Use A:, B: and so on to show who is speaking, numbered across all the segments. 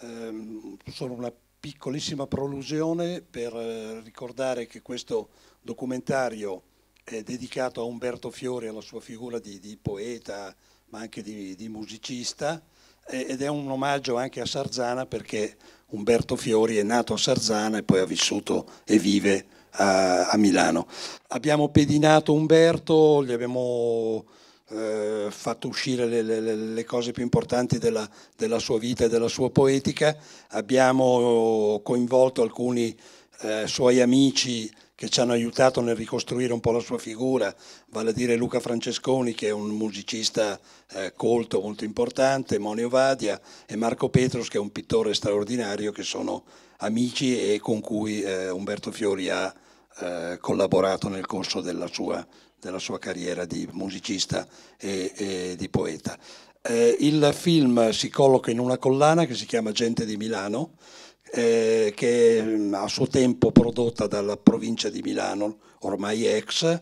A: ehm, solo una piccolissima prolusione per eh, ricordare che questo documentario è dedicato a Umberto Fiori, alla sua figura di, di poeta, ma anche di, di musicista, ed è un omaggio anche a Sarzana perché Umberto Fiori è nato a Sarzana e poi ha vissuto e vive a, a Milano. Abbiamo pedinato Umberto, gli abbiamo eh, fatto uscire le, le, le, cose più importanti della, della, sua vita e della sua poetica, abbiamo coinvolto alcuni eh, suoi amici che ci hanno aiutato nel ricostruire un po' la sua figura, vale a dire Luca Francesconi che è un musicista eh, colto molto importante, Monio Vadia e Marco Petros che è un pittore straordinario che sono amici e con cui eh, Umberto Fiori ha eh, collaborato nel corso della sua della sua carriera di musicista e, e di poeta. Eh, il film si colloca in una collana che si chiama Gente di Milano, eh, che mm, a suo tempo prodotta dalla provincia di Milano, ormai ex,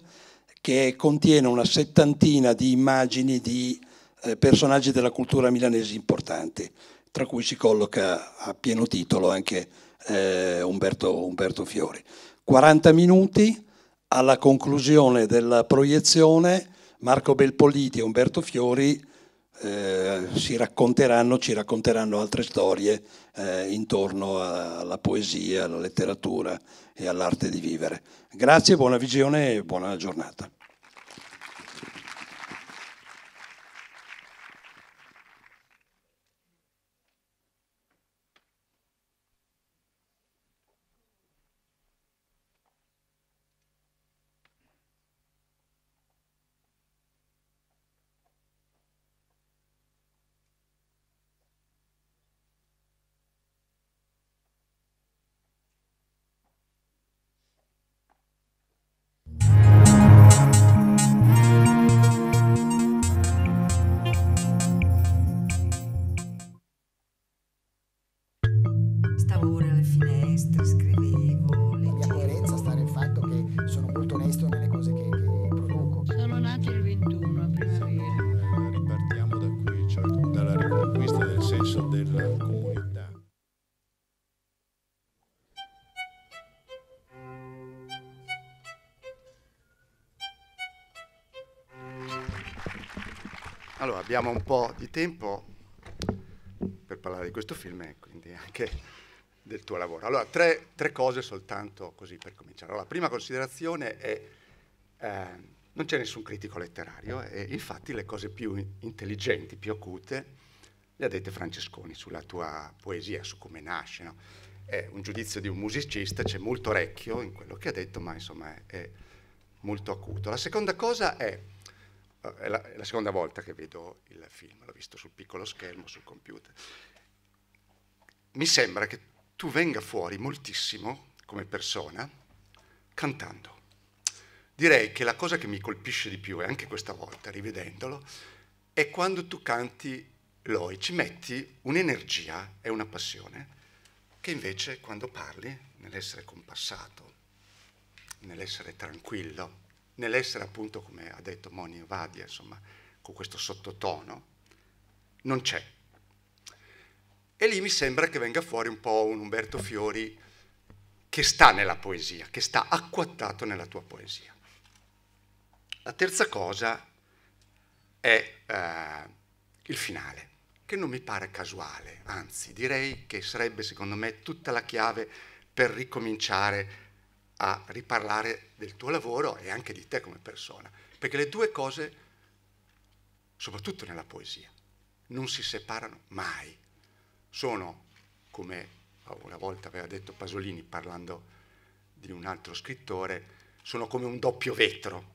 A: che contiene una settantina di immagini di eh, personaggi della cultura milanese importanti, tra cui si colloca a pieno titolo anche eh, Umberto, Umberto Fiori. 40 minuti alla conclusione della proiezione Marco Belpoliti e Umberto Fiori eh, si racconteranno, ci racconteranno altre storie eh, intorno alla poesia, alla letteratura e all'arte di vivere. Grazie, buona visione e buona giornata.
B: Allora, abbiamo un po' di tempo per parlare di questo film e quindi anche del tuo lavoro. Allora, tre, tre cose soltanto così per cominciare. Allora, la prima considerazione è eh, non c'è nessun critico letterario e infatti le cose più intelligenti, più acute, le ha dette Francesconi sulla tua poesia, su come nasce. No? È un giudizio di un musicista, c'è molto orecchio in quello che ha detto, ma insomma è, è molto acuto. La seconda cosa è è la, è la, seconda volta che vedo il film, l'ho visto sul piccolo schermo, sul computer. Mi sembra che tu venga fuori moltissimo come persona cantando. Direi che la cosa che mi colpisce di più, e anche questa volta rivedendolo, è quando tu canti Loi, ci metti un'energia e una passione che invece quando parli, nell'essere compassato, nell'essere tranquillo, nell'essere appunto, come ha detto Moni Vadia, insomma, con questo sottotono, non c'è. E lì mi sembra che venga fuori un po' un Umberto Fiori che sta nella poesia, che sta acquattato nella tua poesia. La terza cosa è eh, il finale, che non mi pare casuale, anzi direi che sarebbe secondo me tutta la chiave per ricominciare a riparlare del tuo lavoro e anche di te come persona, perché le due cose, soprattutto nella poesia, non si separano mai. Sono, come una volta aveva detto Pasolini parlando di un altro scrittore, sono come un doppio vetro.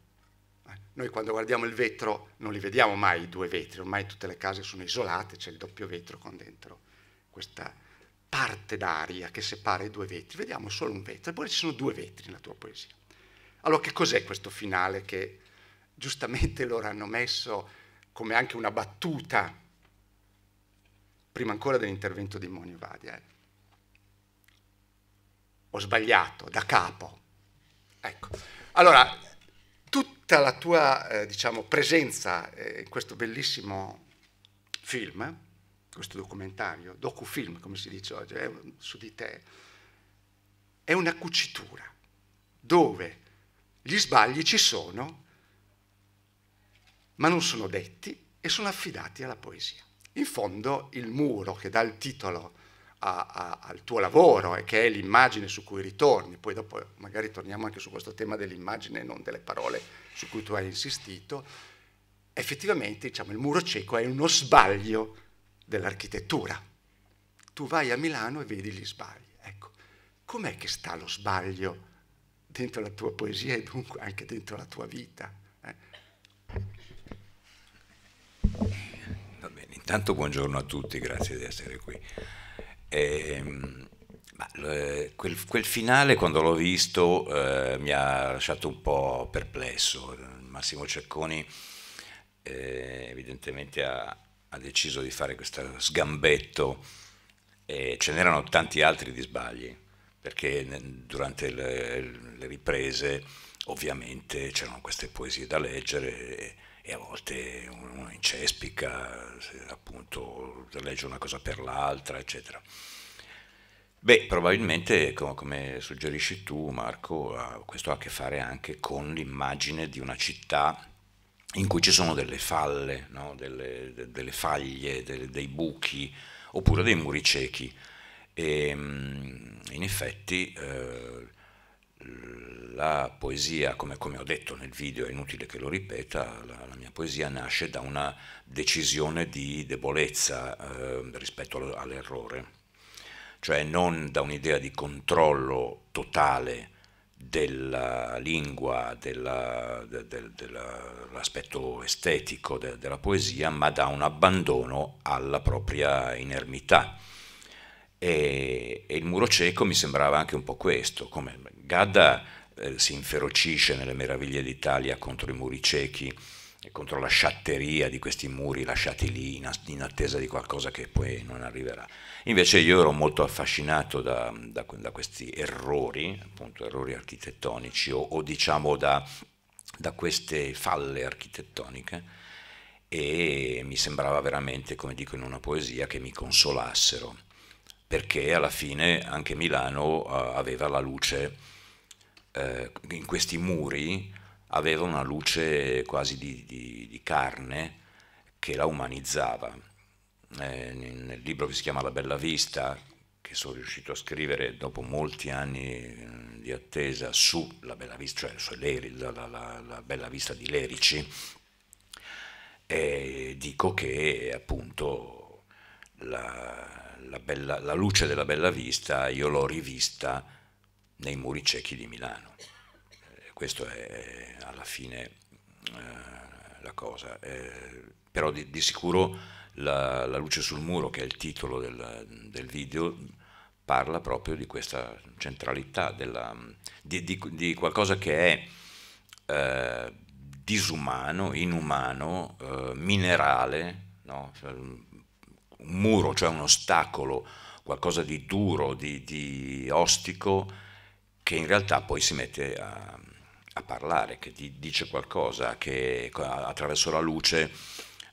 B: Eh, noi quando guardiamo il vetro non li vediamo mai i due vetri, ormai tutte le case sono isolate, c'è il doppio vetro con dentro questa parte d'aria che separa i due vetri, vediamo solo un vetro, eppure ci sono due vetri nella tua poesia. Allora che cos'è questo finale che giustamente loro hanno messo come anche una battuta, prima ancora dell'intervento di Monio Vadia? Eh? Ho sbagliato, da capo. Ecco. Allora, tutta la tua eh, diciamo, presenza eh, in questo bellissimo film, questo documentario, docufilm come si dice oggi, un, su di te, è una cucitura dove gli sbagli ci sono, ma non sono detti e sono affidati alla poesia. In fondo il muro che dà il titolo a, a, al tuo lavoro e che è l'immagine su cui ritorni, poi dopo magari torniamo anche su questo tema dell'immagine e non delle parole su cui tu hai insistito, effettivamente diciamo, il muro cieco è uno sbaglio dell'architettura. Tu vai a Milano e vedi gli sbagli. Ecco, com'è che sta lo sbaglio dentro la tua poesia e dunque anche dentro la tua vita? Eh?
C: Va bene, intanto buongiorno a tutti, grazie di essere qui. Ehm, ma, eh, quel, quel, finale quando l'ho visto eh, mi ha lasciato un po' perplesso. Massimo Cecconi eh, evidentemente ha, ha deciso di fare questo sgambetto e ce n'erano tanti altri di sbagli, perché durante le, le riprese ovviamente c'erano queste poesie da leggere e, e a volte uno incespica, appunto, legge una cosa per l'altra, eccetera. Beh, probabilmente, come suggerisci tu Marco, questo ha a che fare anche con l'immagine di una città in cui ci sono delle falle, no? delle, de, delle, faglie, de, dei buchi oppure dei muri ciechi. E, ehm, in effetti eh, la poesia, come, come, ho detto nel video, è inutile che lo ripeta, la, la mia poesia nasce da una decisione di debolezza eh, rispetto all'errore, cioè non da un'idea di controllo totale della lingua, dell'aspetto de, de, de estetico della poesia, ma da un abbandono alla propria inermità. E, e, il muro cieco mi sembrava anche un po' questo, come Gadda eh, si inferocisce nelle meraviglie d'Italia contro i muri ciechi e contro la sciatteria di questi muri lasciati lì in, in attesa di qualcosa che poi non arriverà. Invece io ero molto affascinato da, da, da questi errori, appunto errori architettonici o, o diciamo da, da queste falle architettoniche e mi sembrava veramente, come dico in una poesia, che mi consolassero, perché alla fine anche Milano eh, aveva la luce, eh, in questi muri aveva una luce quasi di, di, di carne che la umanizzava eh, nel libro che si chiama La Bella Vista, che sono riuscito a scrivere dopo molti anni eh, di attesa sulla Bella Vista, cioè su Leri, la, la, la, Bella Vista di Lerici, e dico che appunto la, la, bella, la luce della Bella Vista io l'ho rivista nei muri ciechi di Milano. Eh, questo è alla fine eh, la cosa. Eh, però di, di sicuro la, la, luce sul muro, che è il titolo del, del video, parla proprio di questa centralità, della, di, di, di, qualcosa che è eh, disumano, inumano, eh, minerale, no? Cioè, un muro, cioè un ostacolo, qualcosa di duro, di, di ostico, che in realtà poi si mette a, a parlare, che dice qualcosa, che attraverso la luce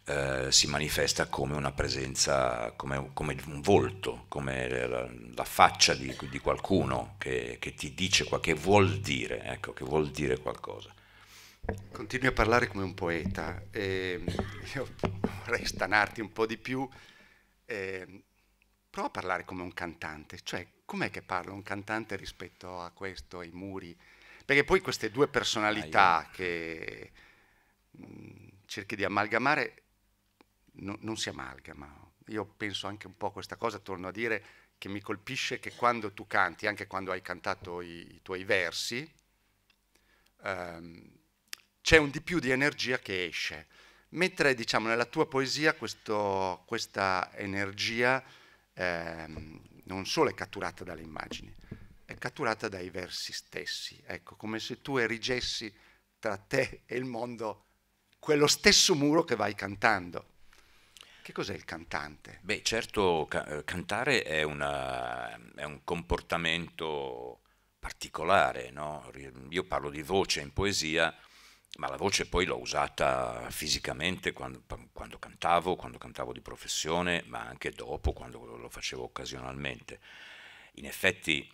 C: eh, si manifesta come una presenza, come, come un volto, come la, la faccia di, di qualcuno che, che, ti dice qualcosa, che vuol dire, ecco, che vuol dire qualcosa.
B: Continui a parlare come un
C: poeta,
B: eh, io vorrei stanarti un po' di più, eh, prova a parlare come un cantante, cioè com'è che parla un cantante rispetto a questo, ai muri? Perché poi queste due personalità ah, io... che mh, mm, cerchi di amalgamare no, non si amalgama. Io penso anche un po' a questa cosa, torno a dire che mi colpisce che quando tu canti, anche quando hai cantato i, i tuoi versi, ehm, c'è un di più di energia che esce, mentre diciamo nella tua poesia questo, questa energia ehm, non solo è catturata dalle immagini, è catturata dai versi stessi, ecco, come se tu erigessi tra te e il mondo quello stesso muro che vai cantando. Che cos'è il
C: cantante? Beh, certo, ca- eh, cantare è, una, è, un comportamento particolare, no? Io parlo di voce in poesia, ma la voce poi l'ho usata fisicamente quando, quando cantavo, quando cantavo di professione, ma anche dopo, quando lo facevo occasionalmente. In effetti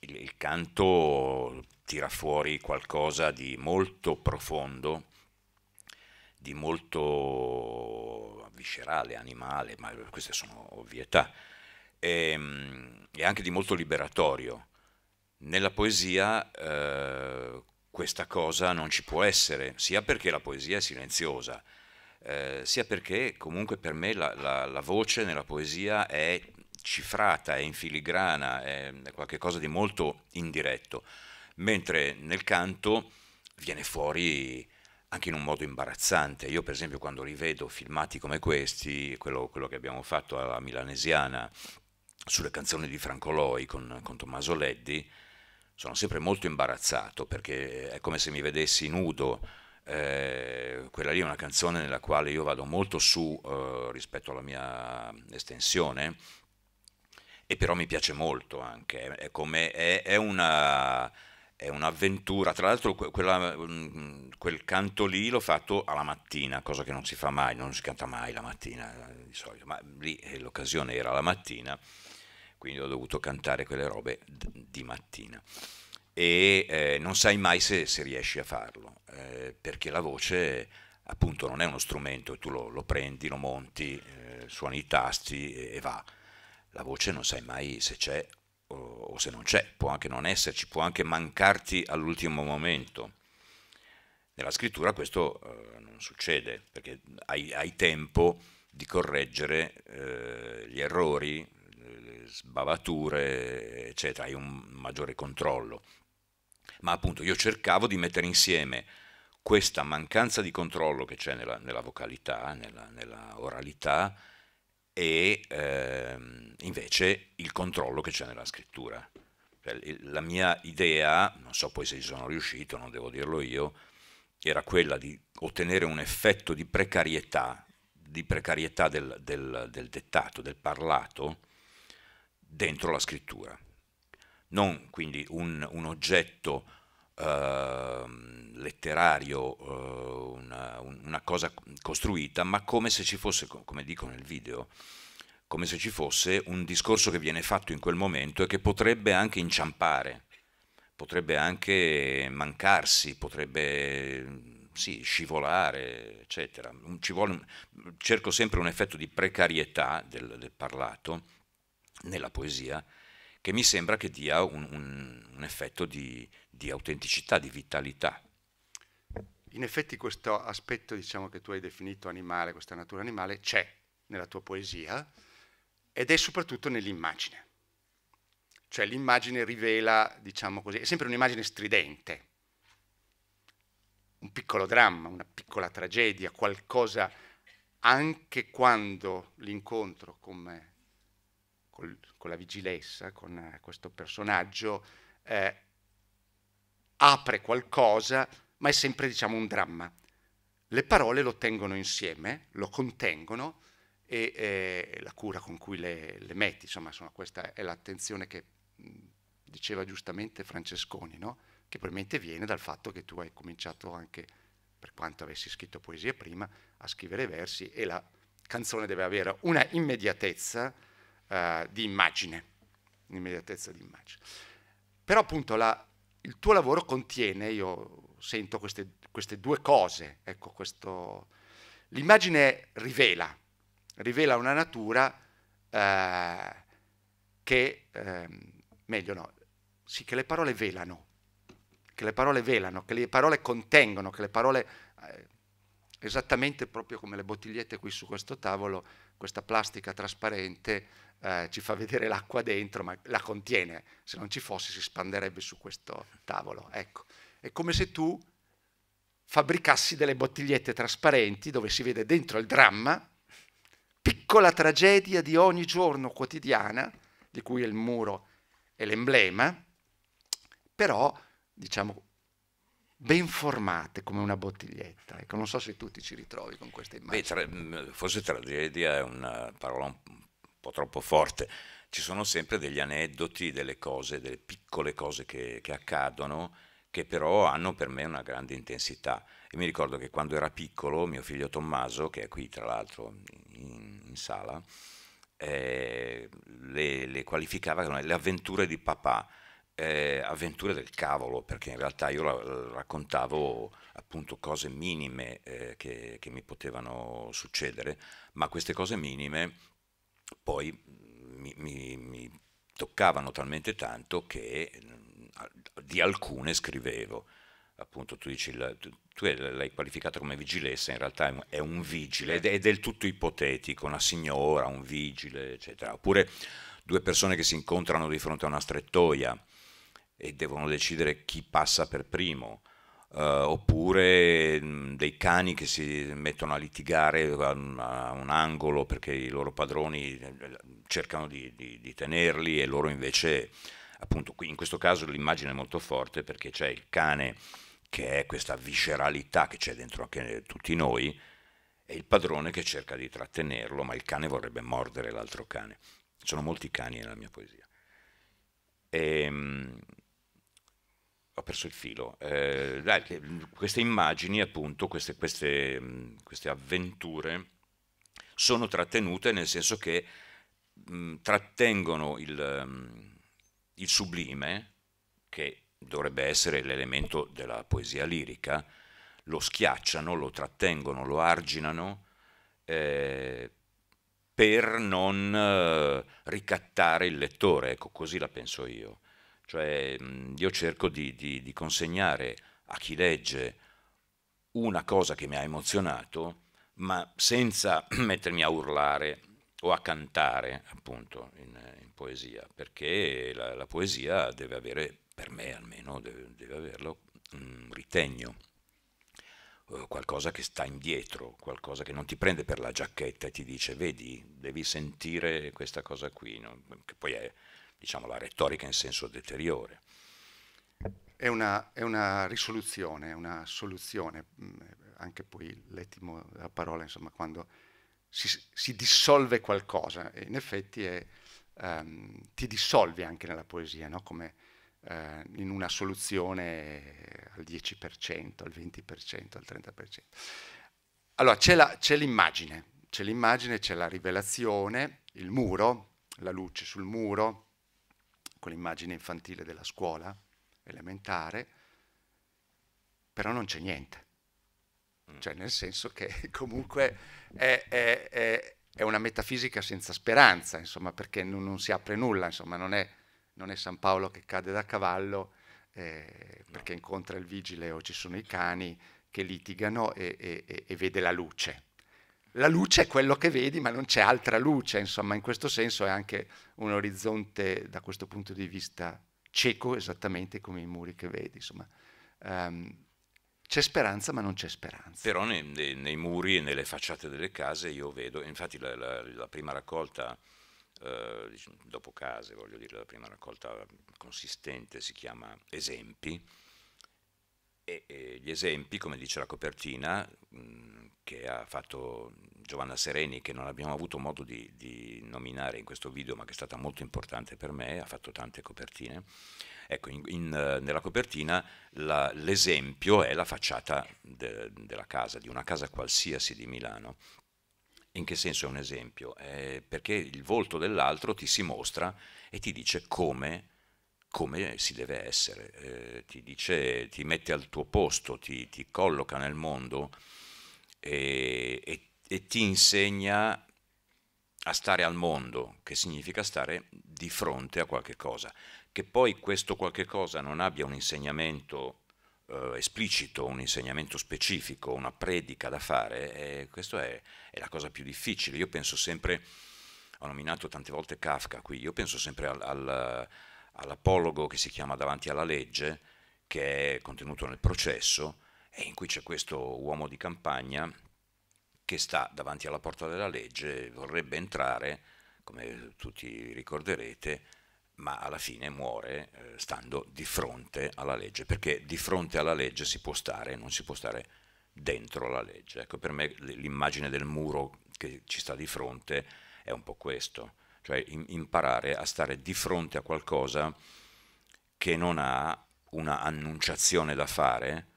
C: il, il canto tira fuori qualcosa di molto profondo di molto viscerale, animale, ma queste sono ovvietà, e, ehm, e anche di molto liberatorio. Nella poesia eh, questa cosa non ci può essere, sia perché la poesia è silenziosa, eh, sia perché comunque per me la, la, la, voce nella poesia è cifrata, è in filigrana, è qualcosa di molto indiretto, mentre nel canto viene fuori anche in un modo imbarazzante. Io per esempio quando rivedo filmati come questi, quello, quello che abbiamo fatto alla Milanesiana sulle canzoni di Franco Loi con, con Tommaso Leddi, sono sempre molto imbarazzato perché è come se mi vedessi nudo. Eh, quella lì è una canzone nella quale io vado molto su eh, rispetto alla mia estensione e però mi piace molto anche, è, come, è, è una è un'avventura. Tra l'altro, quella, quel canto lì l'ho fatto alla mattina, cosa che non si fa mai, non si canta mai la mattina eh, di solito, ma lì eh, l'occasione era la mattina, quindi ho dovuto cantare quelle robe di mattina. E eh, non sai mai se, se riesci a farlo, eh, perché la voce appunto non è uno strumento, tu lo, lo prendi, lo monti, eh, suoni i tasti e, e va. La voce non sai mai se c'è o, se non c'è, può anche non esserci, può anche mancarti all'ultimo momento. Nella scrittura questo eh, non succede, perché hai, hai tempo di correggere eh, gli errori, le sbavature, eccetera, hai un maggiore controllo. Ma appunto io cercavo di mettere insieme questa mancanza di controllo che c'è nella, nella, vocalità, nella, nella oralità, e ehm, invece il controllo che c'è nella scrittura. Cioè, la mia idea, non so poi se ci sono riuscito, non devo dirlo io, era quella di ottenere un effetto di precarietà, di precarietà del, del, del dettato, del parlato, dentro la scrittura. Non quindi un, un oggetto Ehm, letterario, uh, una, una, cosa costruita, ma come se ci fosse, come dico nel video, come se ci fosse un discorso che viene fatto in quel momento e che potrebbe anche inciampare, potrebbe anche mancarsi, potrebbe sì, scivolare, eccetera. Ci vuole, cerco sempre un effetto di precarietà del, del parlato nella poesia che mi sembra che dia un, un, un effetto di, di, autenticità, di vitalità.
B: In effetti questo aspetto diciamo, che tu hai definito animale, questa natura animale, c'è nella tua poesia ed è soprattutto nell'immagine. Cioè l'immagine rivela, diciamo così, è sempre un'immagine stridente, un piccolo dramma, una piccola tragedia, qualcosa anche quando l'incontro, come col, con la vigilessa, con eh, questo personaggio, eh, apre qualcosa, ma è sempre diciamo un dramma. Le parole lo tengono insieme, lo contengono e eh, la cura con cui le, le metti, insomma, insomma, questa è l'attenzione che diceva giustamente Francesconi, no? che probabilmente viene dal fatto che tu hai cominciato anche, per quanto avessi scritto poesia prima, a scrivere versi e la canzone deve avere una immediatezza eh, di immagine, l'immediatezza di immagine. Però appunto la, il tuo lavoro contiene, io sento queste, queste due cose, ecco, questo, l'immagine rivela, rivela una natura eh, che, eh, meglio no, sì, che le parole velano, che le parole velano, che le parole contengono, che le parole, eh, esattamente proprio come le bottigliette qui su questo tavolo, questa plastica trasparente eh, ci fa vedere l'acqua dentro, ma la contiene, se non ci fosse si spanderebbe su questo tavolo. Ecco, è come se tu fabbricassi delle bottigliette trasparenti dove si vede dentro il dramma, piccola tragedia di ogni giorno quotidiana, di cui il muro è l'emblema, però diciamo ben formate come una bottiglietta. Ecco, non so se tu ti ci ritrovi con questa
C: immagine. Beh, tra, mm, forse tragedia è una parola un po' troppo forte, ci sono sempre degli aneddoti, delle cose, delle piccole cose che, che accadono che però hanno per me una grande intensità. E mi ricordo che quando era piccolo, mio figlio Tommaso, che è qui tra l'altro in, in sala, eh, le, le, qualificava come le avventure di papà, eh, avventure del cavolo, perché in realtà io la, la raccontavo appunto cose minime eh, che, che mi potevano succedere, ma queste cose minime poi mi, mi, mi toccavano talmente tanto che mm, di alcune scrivevo. Appunto, tu dici, tu, l'hai qualificata come vigilessa, in realtà è un vigile, ed è del tutto ipotetico, una signora, un vigile, eccetera. Oppure due persone che si incontrano di fronte a una strettoia e devono decidere chi passa per primo eh, oppure mh, mm, dei cani che si mettono a litigare a, a un angolo perché i loro padroni eh, cercano di, di, di tenerli e loro invece, appunto, in questo caso l'immagine è molto forte perché c'è il cane che è questa visceralità che c'è dentro anche tutti noi e il padrone che cerca di trattenerlo, ma il cane vorrebbe mordere l'altro cane. Sono molti cani nella mia poesia. E, ehm, perso il filo. Eh, mm, queste immagini, appunto, queste, queste, mm, queste, avventure sono trattenute nel senso che mh, mm, trattengono il, il sublime, che dovrebbe essere l'elemento della poesia lirica, lo schiacciano, lo trattengono, lo arginano eh, per non eh, ricattare il lettore, ecco così la penso io. Cioè io cerco di, di, di consegnare a chi legge una cosa che mi ha emozionato, ma senza mettermi a urlare o a cantare, appunto, in, in poesia, perché la, la, poesia deve avere, per me almeno, deve, deve averlo un ritegno, eh, qualcosa che sta indietro, qualcosa che non ti prende per la giacchetta e ti dice, vedi, devi sentire questa cosa qui, no? che poi è diciamo, la retorica in senso deteriore. È una, è una risoluzione, una soluzione,
B: mm, anche poi l'etimo della parola, insomma, quando si, si dissolve qualcosa, e in effetti è, um, ti dissolvi anche nella poesia, no? come uh, in una soluzione al 10%, al 20%, al 30%. Allora, c'è, l'immagine, c'è l'immagine, c'è la rivelazione, il muro, la luce sul muro, con l'immagine infantile della scuola elementare, però non c'è niente. Mm. Cioè nel senso che comunque è, è, è, è una metafisica senza speranza, insomma, perché non, non, si apre nulla, insomma, non è, non San Paolo che cade da cavallo eh, perché incontra il vigile o ci sono i cani che litigano e, e, e vede la luce la luce è quello che vedi, ma non c'è altra luce, insomma, in questo senso è anche un orizzonte da questo punto di vista cieco, esattamente come i muri che vedi, insomma. Um, c'è speranza, ma non c'è
C: speranza. Però nei, nei, nei, muri e nelle facciate delle case io vedo, infatti la, la, la prima raccolta eh, dopo case, voglio dire, la prima raccolta consistente si chiama Esempi, e, e gli esempi, come dice la copertina, mh, mm, che ha fatto Giovanna Sereni, che non abbiamo avuto modo di, di, nominare in questo video, ma che è stata molto importante per me, ha fatto tante copertine. Ecco, in, in, eh, nella copertina l'esempio è la facciata de, della casa, di una casa qualsiasi di Milano. In che senso è un esempio? È perché il volto dell'altro ti si mostra e ti dice come come si deve essere, eh, ti dice, ti mette al tuo posto, ti, ti colloca nel mondo e, e, e, ti insegna a stare al mondo, che significa stare di fronte a qualche cosa. Che poi questo qualche cosa non abbia un insegnamento eh, esplicito, un insegnamento specifico, una predica da fare, eh, questa è, è la cosa più difficile. Io penso sempre, ho nominato tante volte Kafka qui, io penso sempre al, al all'apologo che si chiama Davanti alla legge, che è contenuto nel processo, e in cui c'è questo uomo di campagna che sta davanti alla porta della legge, vorrebbe entrare, come tutti ricorderete, ma alla fine muore eh, stando di fronte alla legge, perché di fronte alla legge si può stare, non si può stare dentro la legge. Ecco, per me l'immagine del muro che ci sta di fronte è un po' questo cioè imparare a stare di fronte a qualcosa che non ha una annunciazione da fare,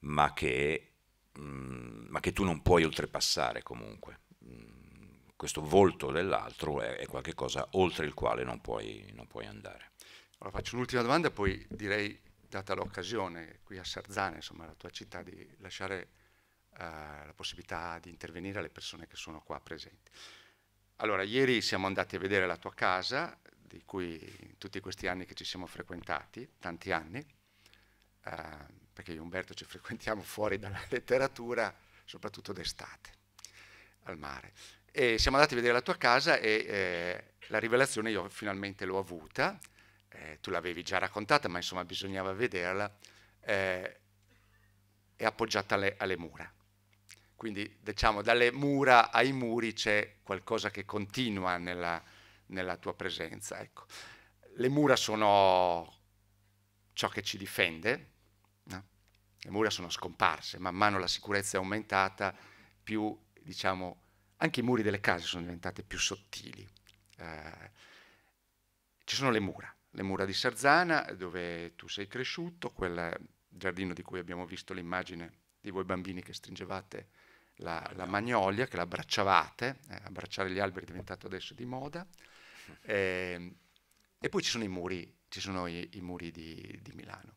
C: ma che, mh, mm, ma che tu non puoi oltrepassare comunque. Mm, questo volto dell'altro è, è qualcosa oltre il quale non puoi, non puoi andare. Allora, faccio un'ultima domanda,
B: poi direi, data l'occasione, qui a Sarzana, insomma, la tua città, di lasciare eh, la possibilità di intervenire alle persone che sono qua presenti. Allora, ieri siamo andati a vedere la tua casa, di cui tutti questi anni che ci siamo frequentati, tanti anni, eh, perché io e Umberto ci frequentiamo fuori dalla letteratura, soprattutto d'estate, al mare. E siamo andati a vedere la tua casa e eh, la rivelazione io finalmente l'ho avuta, eh, tu l'avevi già raccontata, ma insomma bisognava vederla, eh, è appoggiata alle, alle mura. Quindi diciamo dalle mura ai muri c'è qualcosa che continua nella, nella tua presenza. Ecco. Le mura sono ciò che ci difende, no? le mura sono scomparse, man mano la sicurezza è aumentata, più diciamo anche i muri delle case sono diventati più sottili. Eh, ci sono le mura, le mura di Sarzana dove tu sei cresciuto, quel giardino di cui abbiamo visto l'immagine di voi bambini che stringevate la, la magnolia che la abbracciavate, eh, abbracciare gli alberi è diventato adesso di moda, eh, e poi ci sono i muri, ci sono i, i muri di, di Milano.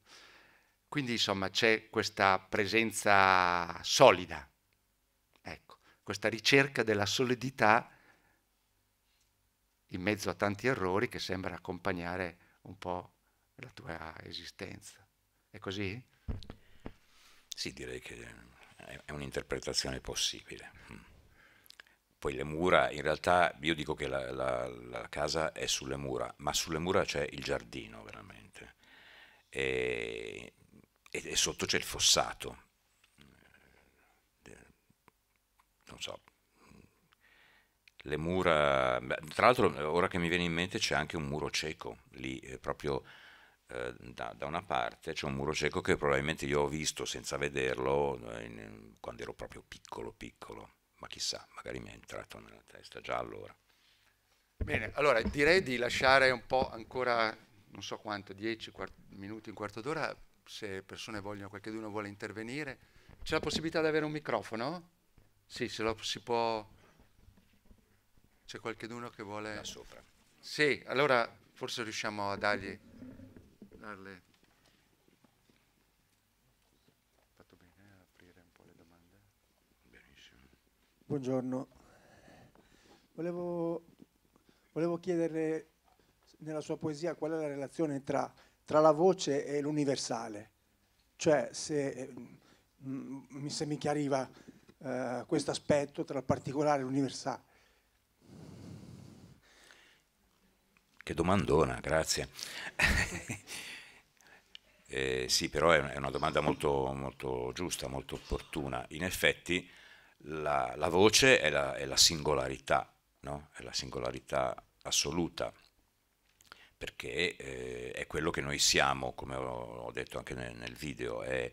B: Quindi insomma c'è questa presenza solida, ecco, questa ricerca della solidità in mezzo a tanti errori che sembra accompagnare un po' la
C: tua esistenza. È così? Sì, direi che è un'interpretazione possibile. Mm. Poi le mura, in realtà io dico che la, la, la casa è sulle mura, ma sulle mura c'è il giardino veramente e, e, e sotto c'è il fossato. Eh, non so, le mura, tra l'altro ora che mi viene in mente c'è anche un muro cieco lì, eh, proprio eh, da, da, una parte c'è un muro cieco che probabilmente io ho visto senza vederlo eh, in, quando ero proprio piccolo, piccolo, ma chissà, magari mi è entrato nella testa già allora.
B: Bene, allora direi di lasciare un po' ancora, non so quanto, 10 minuti, un quarto d'ora, se persone vogliono, qualcuno vuole intervenire. C'è la possibilità di avere un microfono? Sì, se lo si può... C'è qualcuno che vuole... Da sopra. Sì, allora forse riusciamo a dargli darle... Fatto bene a aprire un po' le domande? Benissimo. Buongiorno.
D: Volevo, volevo chiederle nella sua poesia qual è la relazione tra, tra
B: la voce e l'universale. Cioè, se, mh, mm, mm, se mi chiariva eh, questo aspetto tra il particolare e l'universale.
C: Che domandona, grazie. eh, sì, però è una domanda molto, molto, giusta, molto opportuna. In effetti la, la voce è la, è la singolarità, no? è la singolarità assoluta perché eh, è quello che noi siamo, come ho, detto anche nel, nel video, è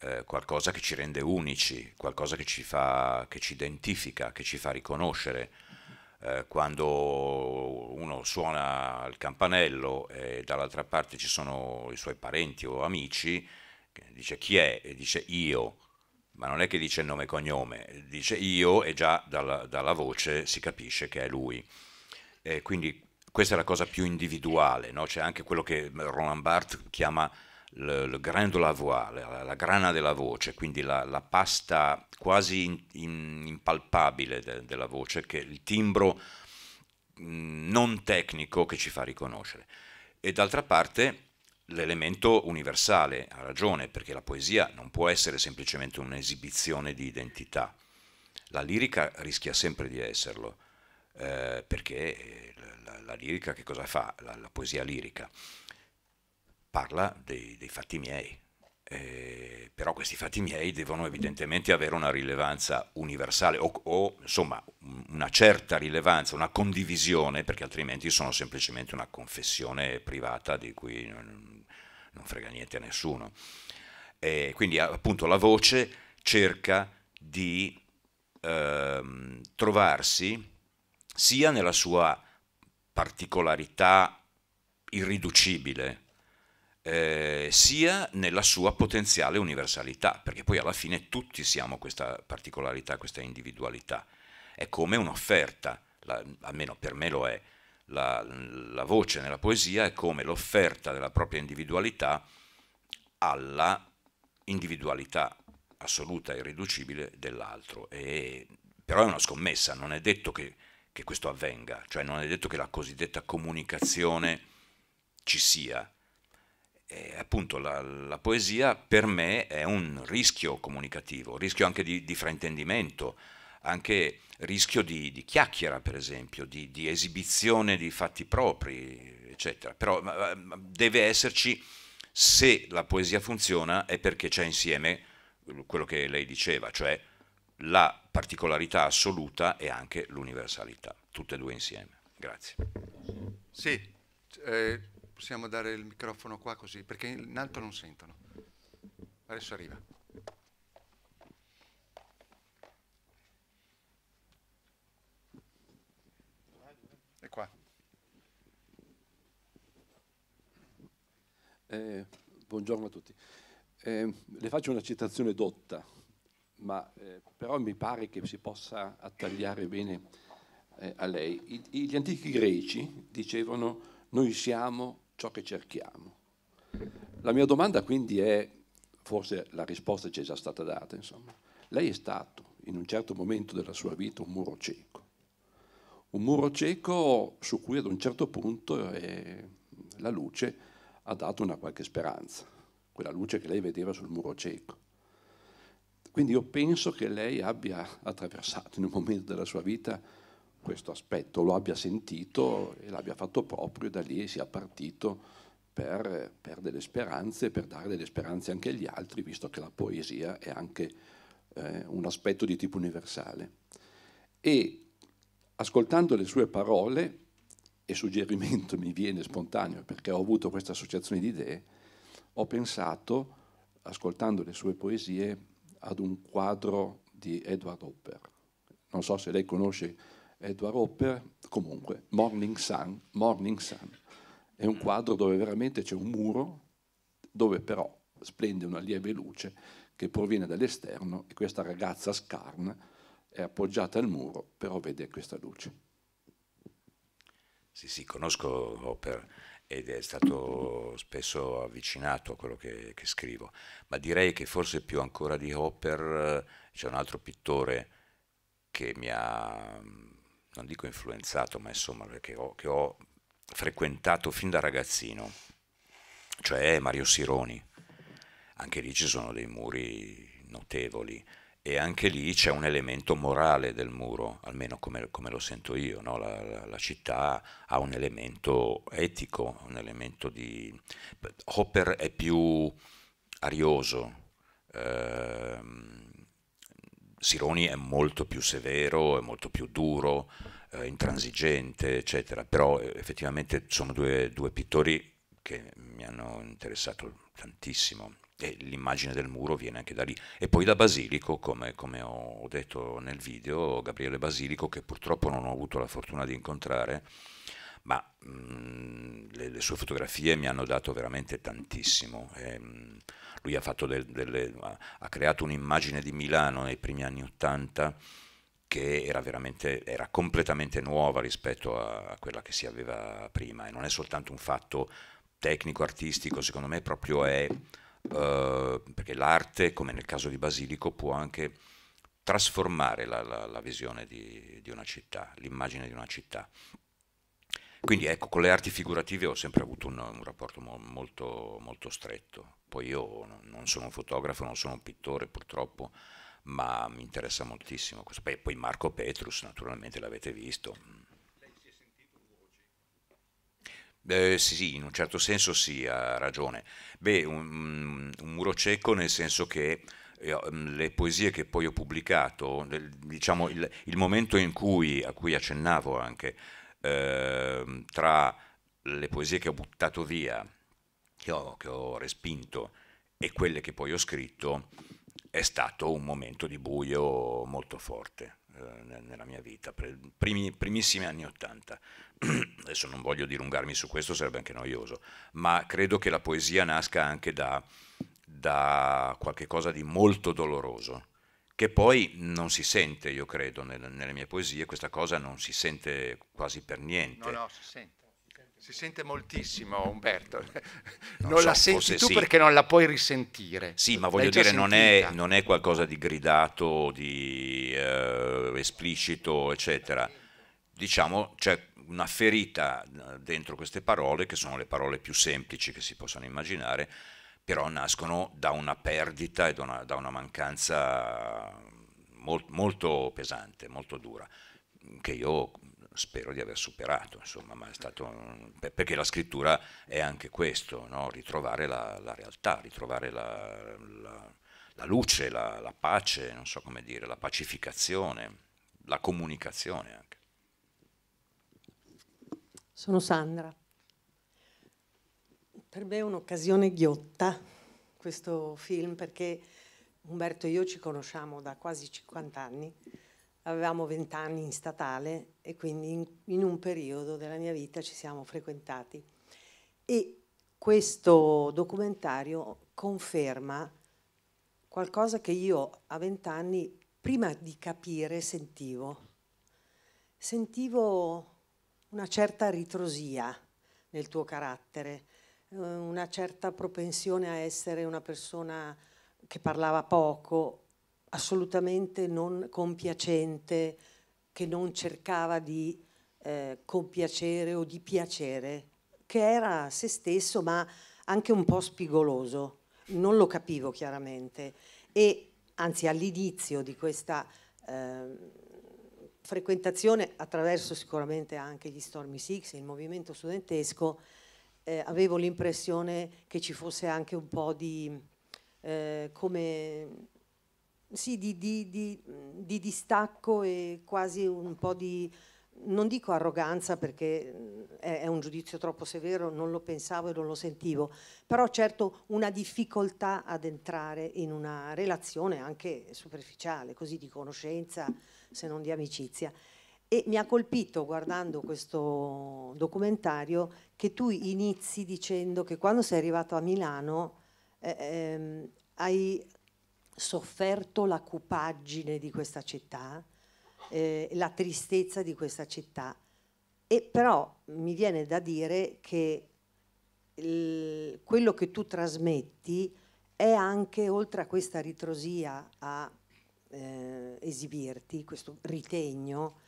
C: eh, qualcosa che ci rende unici, qualcosa che ci, fa, che ci identifica, che ci fa riconoscere eh, quando uno suona il campanello e dall'altra parte ci sono i suoi parenti o amici, dice chi è? E dice io, ma non è che dice il nome e cognome, dice io e già dalla, dalla voce si capisce che è lui. E quindi questa è la cosa più individuale, no? c'è anche quello che Roland Barthes chiama le, le grain de la voix, la, la grana della voce, quindi la, la pasta quasi in, in, impalpabile de, della voce, che è il timbro mm, non tecnico che ci fa riconoscere. E d'altra parte l'elemento universale, ha ragione, perché la poesia non può essere semplicemente un'esibizione di identità. La lirica rischia sempre di esserlo, eh, perché la, la, lirica che cosa fa? La, la poesia lirica parla dei, dei fatti miei, eh, però questi fatti miei devono evidentemente avere una rilevanza universale o, o, insomma una certa rilevanza, una condivisione, perché altrimenti sono semplicemente una confessione privata di cui non, non frega niente a nessuno. Eh, quindi appunto la voce cerca di ehm, trovarsi sia nella sua particolarità irriducibile, eh, sia nella sua potenziale universalità, perché poi alla fine tutti siamo questa particolarità, questa individualità. È come un'offerta, almeno per me lo è, la, la voce nella poesia è come l'offerta della propria individualità alla individualità assoluta e irriducibile dell'altro. E, però è una scommessa, non è detto che, che questo avvenga, cioè non è detto che la cosiddetta comunicazione ci sia, eh, appunto la, la, poesia per me è un rischio comunicativo, rischio anche di, di fraintendimento, anche rischio di, di, chiacchiera, per esempio, di, di, esibizione di fatti propri, eccetera. Però ma, ma deve esserci, se la poesia funziona, è perché c'è insieme quello che lei diceva, cioè la particolarità assoluta e anche l'universalità, tutte e due insieme.
B: Grazie. Sì, eh, possiamo dare il microfono qua così, perché in alto non sentono. Adesso arriva.
E: È qua. Eh, buongiorno a tutti. Eh, le faccio una citazione dotta, ma eh, però mi pare che si possa attagliare bene eh, a lei. I, gli antichi greci dicevano noi siamo ciò che cerchiamo. La mia domanda quindi è, forse la risposta ci è già stata data, insomma, lei è stato in un certo momento della sua vita un muro cieco, un muro cieco su cui ad un certo punto eh, la luce ha dato una qualche speranza, quella luce che lei vedeva sul muro cieco. Quindi io penso che lei abbia attraversato in un momento della sua vita questo aspetto lo abbia sentito e l'abbia fatto proprio e da lì sia partito per, per, delle speranze, per dare delle speranze anche agli altri, visto che la poesia è anche eh, un aspetto di tipo universale. E ascoltando le sue parole, e suggerimento mi viene spontaneo perché ho avuto questa associazione di idee, ho pensato, ascoltando le sue poesie, ad un quadro di Edward Hopper. Non so se lei conosce Edward Hopper, comunque, Morning Sun, Morning Sun, è un quadro dove veramente c'è un muro, dove però splende una lieve luce che proviene dall'esterno e questa ragazza scarna è appoggiata al muro, però vede questa luce.
C: Sì, sì, conosco Hopper ed è stato spesso avvicinato a quello che, che scrivo, ma direi che forse più ancora di Hopper eh, c'è un altro pittore che mi ha mm, non dico influenzato, ma insomma perché ho, che ho frequentato fin da ragazzino, cioè Mario Sironi. Anche lì ci sono dei muri notevoli e anche lì c'è un elemento morale del muro, almeno come, come lo sento io, no? la, la, la, città ha un elemento etico, un elemento di... Hopper è più arioso, ehm, Sironi è molto più severo, è molto più duro, eh, intransigente, eccetera, però eh, effettivamente sono due, due pittori che mi hanno interessato tantissimo e l'immagine del muro viene anche da lì. E poi da Basilico, come, come, ho detto nel video, Gabriele Basilico, che purtroppo non ho avuto la fortuna di incontrare, ma mh, mhmm, le, le, sue fotografie mi hanno dato veramente tantissimo. E, ehm, mh, lui ha, del, delle, ha creato un'immagine di Milano nei primi anni Ottanta che era, era completamente nuova rispetto a, a quella che si aveva prima e non è soltanto un fatto tecnico, artistico, secondo me proprio è Uh, perché l'arte, come nel caso di Basilico, può anche trasformare la, la, la visione di, di una città, l'immagine di una città. Quindi ecco, con le arti figurative ho sempre avuto un, un rapporto mo molto, molto, stretto. Poi io non sono un fotografo, non sono un pittore purtroppo, ma mi interessa moltissimo questo. Poi, poi Marco Petrus, naturalmente l'avete visto. Lei si è sentito voci? Eh, sì, sì, in un certo senso sì, ha ragione. Beh, un, un muro cieco nel senso che eh, mm, le poesie che poi ho pubblicato, diciamo il, il momento cui, a cui accennavo anche, Ehm, tra le poesie che ho buttato via, che ho, che ho respinto, e quelle che poi ho scritto, è stato un momento di buio molto forte eh, nella mia vita, primi, primissimi anni Ottanta. Adesso non voglio dilungarmi su questo, sarebbe anche noioso, ma credo che la poesia nasca anche da, da qualcosa di molto doloroso, che poi non si sente, io credo, nel, nelle mie poesie, questa cosa non si sente quasi per niente.
B: No, no, si sente. Si sente moltissimo Umberto, non, non so, la senti tu sì. perché non la puoi risentire. Sì, ma voglio dire, non è,
C: non è, qualcosa di gridato, di eh, esplicito, eccetera. Diciamo, c'è una ferita eh, dentro queste parole, che sono le parole più semplici che si possano immaginare, però nascono da una perdita e da una, da una mancanza molt, molto pesante, molto dura, che io spero di aver superato, insomma, ma è stato un... perché la scrittura è anche questo, no? ritrovare la, la, realtà, ritrovare la, la, la luce, la, pace, non so come dire, la pacificazione, la comunicazione anche.
F: Sono Sandra. Per me è un'occasione ghiotta questo film perché Umberto e io ci conosciamo da quasi 50 anni, avevamo 20 anni in statale e quindi in, in un periodo della mia vita ci siamo frequentati e questo documentario conferma qualcosa che io a 20 anni prima di capire sentivo. Sentivo una certa ritrosia nel tuo carattere, eh, una certa propensione a essere una persona che parlava poco, assolutamente non compiacente, che non cercava di eh, compiacere o di piacere, che era se stesso ma anche un po' spigoloso. Non lo capivo chiaramente e anzi all'inizio di questa eh, frequentazione attraverso sicuramente anche gli Stormy Six, il movimento studentesco, eh, avevo l'impressione che ci fosse anche un po' di, eh, come, sì, di, di, di, distacco e quasi un po' di, non dico arroganza perché mm, è, è, un giudizio troppo severo, non lo pensavo e non lo sentivo, però certo una difficoltà ad entrare in una relazione anche superficiale, così di conoscenza se non di amicizia. E mi ha colpito guardando questo documentario che tu inizi dicendo che quando sei arrivato a Milano eh, ehm, hai sofferto la cupaggine di questa città, eh, la tristezza di questa città. E però mi viene da dire che il, quello che tu trasmetti è anche, oltre a questa ritrosia a eh, esibirti, questo ritegno,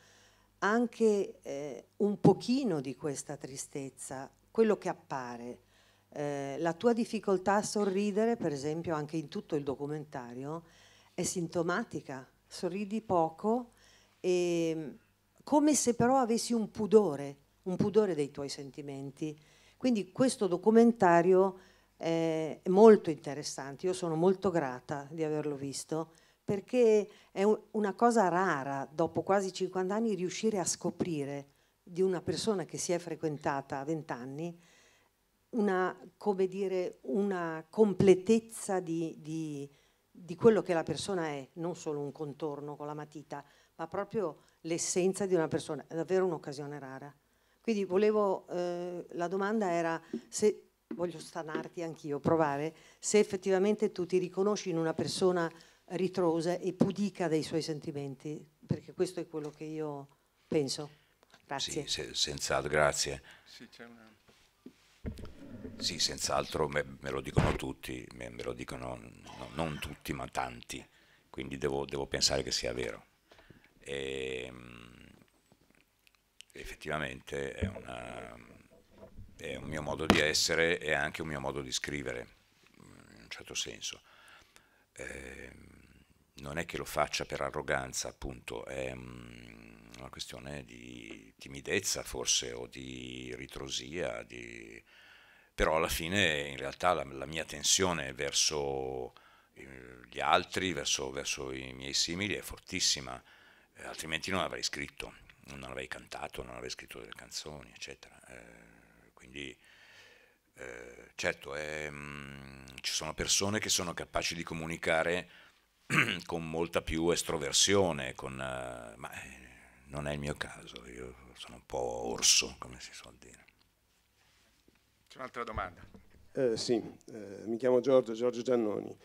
F: anche eh, un pochino di questa tristezza, quello che appare. Eh, la tua difficoltà a sorridere, per esempio, anche in tutto il documentario, è sintomatica. Sorridi poco, e, come se però avessi un pudore, un pudore dei tuoi sentimenti. Quindi questo documentario è molto interessante, io sono molto grata di averlo visto perché è un, una cosa rara dopo quasi 50 anni riuscire a scoprire di una persona che si è frequentata a 20 anni una, come dire, una completezza di, di, di quello che la persona è, non solo un contorno con la matita, ma proprio l'essenza di una persona. È davvero un'occasione rara. Quindi volevo, eh, la domanda era se, voglio stanarti anch'io, provare, se effettivamente tu ti riconosci in una persona ritrosa e pudica dei suoi sentimenti, perché questo è quello che io penso.
C: Grazie. Sì, se, senz'altro, grazie.
F: Sì,
B: una...
C: sì senz'altro me, me, lo dicono tutti, me, me lo dicono no, non tutti ma tanti, quindi devo, devo pensare che sia vero. E, ehm, effettivamente è, una, è un mio modo di essere e anche un mio modo di scrivere, in un certo senso. Eh, non è che lo faccia per arroganza, appunto, è mm, una questione di timidezza forse o di ritrosia, di... però alla fine in realtà la, la mia tensione verso eh, gli altri, verso, verso, i miei simili è fortissima, eh, altrimenti non avrei scritto, non avrei cantato, non avrei scritto delle canzoni, eccetera. Eh, quindi eh, certo, mh, mm, ci sono persone che sono capaci di comunicare con molta più estroversione, con, eh, ma eh, non è il mio caso, io sono un po' orso,
D: come si suol dire. C'è un'altra domanda. Eh, sì, eh, mi chiamo Giorgio, Giorgio Giannoni.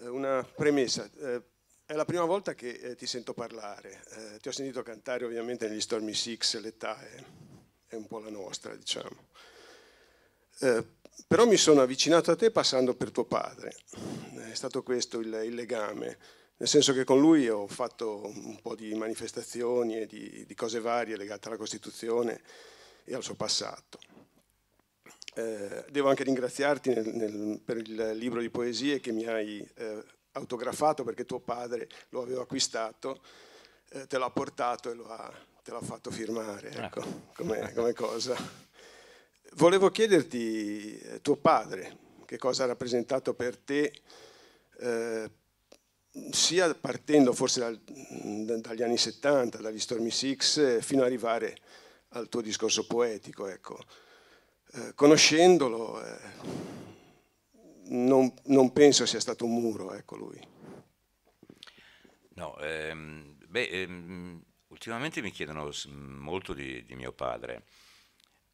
D: Eh, una premessa, eh, è la prima volta che ti sento parlare, ti ho sentito cantare ovviamente negli Stormy Six, l'età è, è un po' la nostra, diciamo. Eh, però mi sono avvicinato a te passando per tuo padre, è stato questo il, il legame, nel senso che con lui ho fatto un po' di manifestazioni e di, di cose varie legate alla Costituzione e al suo passato. Eh, devo anche ringraziarti nel, nel, per il libro di poesie che mi hai eh, autografato perché tuo padre lo aveva acquistato, eh, te l'ha portato e ha, te l'ha fatto firmare, ecco, ah. come, come cosa. Volevo chiederti eh, tuo padre, che cosa ha rappresentato per te, eh, sia partendo forse dal, mm, dagli anni 70, dagli Stormy Six, eh, fino ad arrivare al tuo discorso poetico. Ecco. Eh, conoscendolo, eh, non, non, penso sia stato un muro, ecco lui.
C: No, ehm, beh, ehm, ultimamente mi chiedono molto di, di mio padre.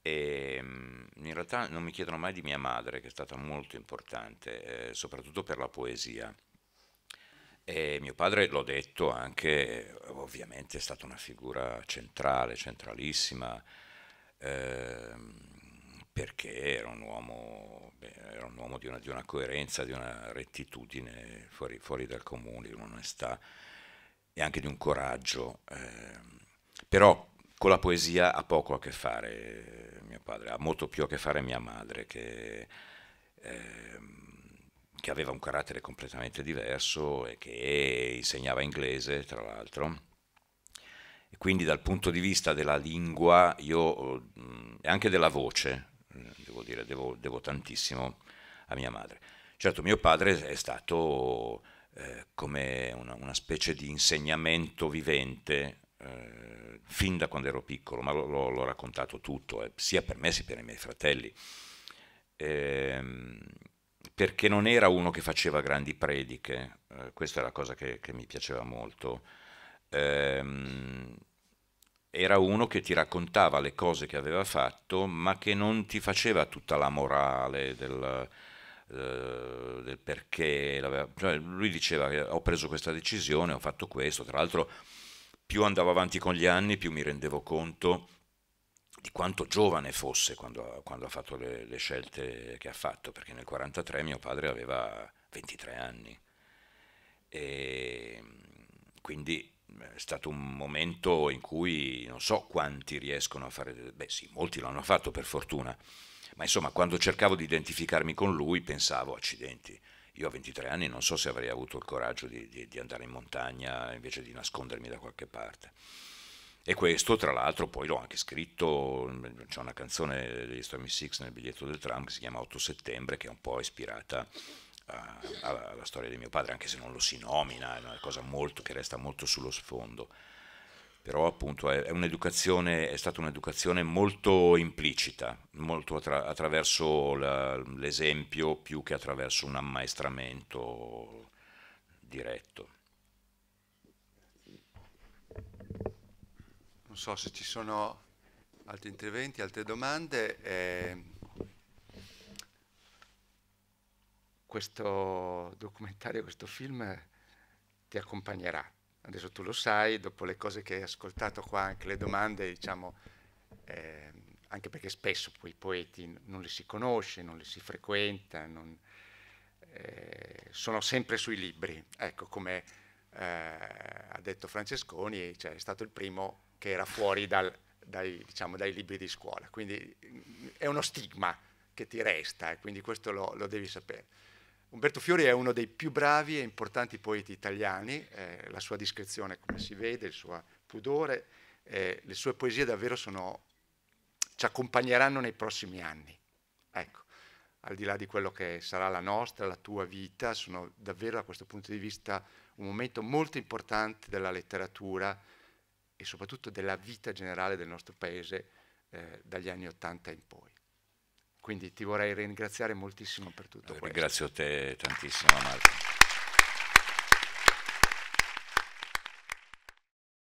C: E ehm, in realtà non mi chiedono mai di mia madre, che è stata molto importante, eh, soprattutto per la poesia. E mio padre, l'ho detto anche, ovviamente è stata una figura centrale, centralissima, eh, perché era un uomo, beh, era un uomo di, una, di, una, coerenza, di una rettitudine fuori, fuori, dal comune, di un'onestà e anche di un coraggio. Eh, però con la poesia ha poco a che fare eh, mio padre, ha molto più a che fare mia madre che, eh, che aveva un carattere completamente diverso e che insegnava inglese, tra l'altro. Quindi dal punto di vista della lingua io, mm, e anche della voce, mm, devo dire, devo, devo tantissimo a mia madre. Certo, mio padre è stato eh, come una, una, specie di insegnamento vivente eh, fin da quando ero piccolo, ma l'ho, raccontato tutto, eh, sia per me sia per i miei fratelli, eh, perché non era uno che faceva grandi prediche, eh, questa è la cosa che, che mi piaceva molto, ehm, era uno che ti raccontava le cose che aveva fatto, ma che non ti faceva tutta la morale del, eh, del perché, cioè, lui diceva ho preso questa decisione, ho fatto questo, tra l'altro più andavo avanti con gli anni, più mi rendevo conto di quanto giovane fosse quando, quando ha fatto le, le, scelte che ha fatto, perché nel 1943 mio padre aveva 23 anni. E ehm, quindi eh, è stato un momento in cui non so quanti riescono a fare, beh sì, molti l'hanno fatto per fortuna, ma insomma quando cercavo di identificarmi con lui pensavo accidenti, io a 23 anni non so se avrei avuto il coraggio di, di, di andare in montagna invece di nascondermi da qualche parte. E questo, tra l'altro, poi l'ho anche scritto, c'è una canzone degli Stormy Six nel biglietto del tram che si chiama 8 settembre, che è un po' ispirata a, a, alla storia di mio padre, anche se non lo si nomina, è una cosa molto, che resta molto sullo sfondo però appunto è, è, è, stata un'educazione molto implicita, molto attra- attraverso la, l'esempio più che attraverso un ammaestramento diretto.
B: Non so se ci sono altri interventi, altre domande. Eh, questo documentario, questo film ti accompagnerà adesso tu lo sai, dopo le cose che hai ascoltato qua, anche le domande, diciamo, eh, anche perché spesso poi i poeti non li si conosce, non li si frequenta, non, eh, sono sempre sui libri, ecco, come eh, ha detto Francesconi, cioè, è stato il primo che era fuori dal, dai, diciamo, dai, libri di scuola, quindi mm, è uno stigma che ti resta e quindi questo lo, lo devi sapere. Umberto Fiori è uno dei più bravi e importanti poeti italiani, eh, la sua discrezione, come si vede, il suo pudore, eh, le sue poesie davvero sono, ci accompagneranno nei prossimi anni. Ecco, al di là di quello che sarà la nostra, la tua vita, sono davvero da questo punto di vista un momento molto importante della letteratura e soprattutto della vita generale del nostro paese eh, dagli anni Ottanta in poi. Quindi ti vorrei ringraziare moltissimo per tutto Ringrazio
C: questo. Ringrazio te tantissimo Marco.